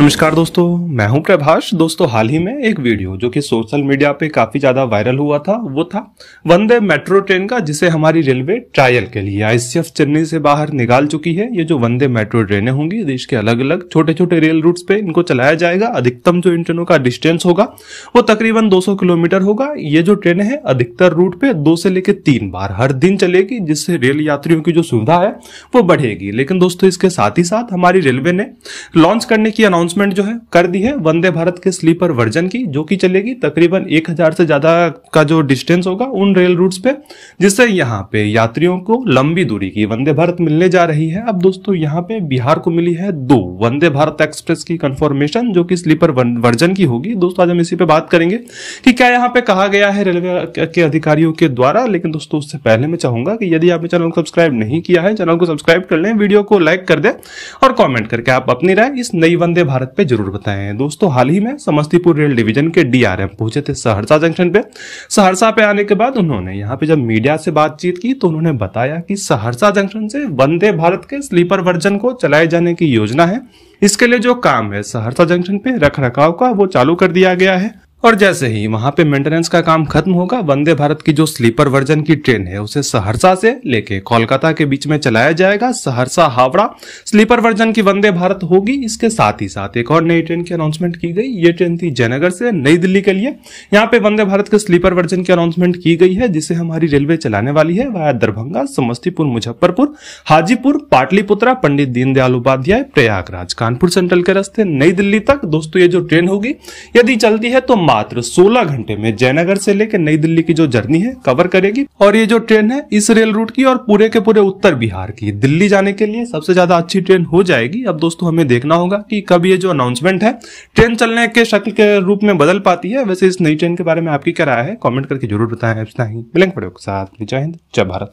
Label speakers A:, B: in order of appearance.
A: नमस्कार दोस्तों मैं हूं प्रभाष दोस्तों हाल ही में एक वीडियो जो कि सोशल मीडिया पे काफी ज्यादा वायरल हुआ था वो था वंदे मेट्रो ट्रेन का जिसे हमारी रेलवे ट्रायल के लिए आईसीएफ चेन्नई से बाहर निकाल चुकी है ये जो वंदे मेट्रो ट्रेनें होंगी देश के अलग अलग छोटे छोटे रेल रूट्स पे इनको चलाया जाएगा अधिकतम जो इन ट्रेनों का डिस्टेंस होगा वो तकरीबन दो किलोमीटर होगा ये जो ट्रेनें हैं अधिकतर रूट पे दो से लेकर तीन बार हर दिन चलेगी जिससे रेल यात्रियों की जो सुविधा है वो बढ़ेगी लेकिन दोस्तों इसके साथ ही साथ हमारी रेलवे ने लॉन्च करने की अनाउंस अनाउंसमेंट जो है कर दी है वंदे भारत के स्लीपर वर्जन की जो कि चलेगी तकरीबन 1000 से ज्यादा का जो डिस्टेंस होगा उन रेल रूट्स पे जिससे यहाँ पे यात्रियों को लंबी दूरी की वंदे भारत मिलने जा रही है अब दोस्तों यहाँ पे बिहार को मिली है दो वंदे भारत एक्सप्रेस की कंफर्मेशन जो कि स्लीपर वर्जन की होगी दोस्तों आज हम इसी पे बात करेंगे कि क्या यहाँ पे कहा गया है रेलवे के अधिकारियों के द्वारा लेकिन दोस्तों उससे पहले मैं चाहूंगा कि यदि आपने चैनल को सब्सक्राइब नहीं किया है चैनल को सब्सक्राइब कर लें वीडियो को लाइक कर दें और कॉमेंट करके आप अपनी राय इस नई वंदे भारत भारत पे जरूर बताएं दोस्तों हाल ही में समस्तीपुर रेल डिवीजन के डीआरएम पहुंचे थे सहरसा जंक्शन पे सहरसा पे आने के बाद उन्होंने यहाँ पे जब मीडिया से बातचीत की तो उन्होंने बताया कि सहरसा जंक्शन से वंदे भारत के स्लीपर वर्जन को चलाए जाने की योजना है इसके लिए जो काम है सहरसा जंक्शन पे रख रखाव का वो चालू कर दिया गया है और जैसे ही वहां पे मेंटेनेंस का काम खत्म होगा वंदे भारत की जो स्लीपर वर्जन की ट्रेन है उसे सहरसा से लेके कोलकाता के बीच में चलाया जाएगा सहरसा हावड़ा स्लीपर वर्जन की वंदे भारत होगी इसके साथ ही साथ एक और नई ट्रेन की अनाउंसमेंट की गई ये ट्रेन थी जयनगर से नई दिल्ली के लिए यहाँ पे वंदे भारत के स्लीपर वर्जन की अनाउंसमेंट की गई है जिसे हमारी रेलवे चलाने वाली है वाया दरभंगा समस्तीपुर मुजफ्फरपुर हाजीपुर पाटलिपुत्रा पंडित दीनदयाल उपाध्याय प्रयागराज कानपुर सेंट्रल के रास्ते नई दिल्ली तक दोस्तों ये जो ट्रेन होगी यदि चलती है तो मात्र 16 घंटे में जयनगर से लेकर नई दिल्ली की जो जर्नी है कवर करेगी और ये जो ट्रेन है इस रेल रूट की और पूरे के पूरे उत्तर बिहार की दिल्ली जाने के लिए सबसे ज्यादा अच्छी ट्रेन हो जाएगी अब दोस्तों हमें देखना होगा कि कब ये जो अनाउंसमेंट है ट्रेन चलने के शक्ल के रूप में बदल पाती है वैसे इस नई ट्रेन के बारे में आपकी क्या राय है कॉमेंट करके जरूर बताएं साथ जय हिंद जय भारत